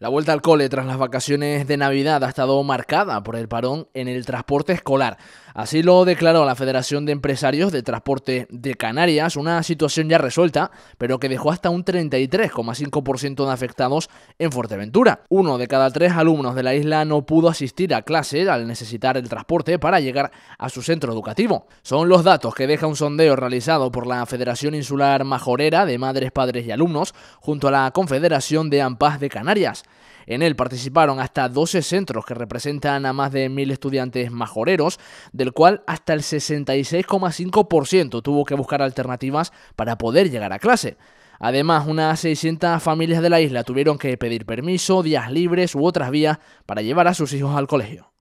La vuelta al cole tras las vacaciones de Navidad ha estado marcada por el parón en el transporte escolar. Así lo declaró la Federación de Empresarios de Transporte de Canarias, una situación ya resuelta, pero que dejó hasta un 33,5% de afectados en Fuerteventura. Uno de cada tres alumnos de la isla no pudo asistir a clase al necesitar el transporte para llegar a su centro educativo. Son los datos que deja un sondeo realizado por la Federación Insular Majorera de Madres, Padres y Alumnos junto a la Confederación de AMPAS de Canarias. En él participaron hasta 12 centros que representan a más de 1.000 estudiantes majoreros, del cual hasta el 66,5% tuvo que buscar alternativas para poder llegar a clase. Además, unas 600 familias de la isla tuvieron que pedir permiso, días libres u otras vías para llevar a sus hijos al colegio.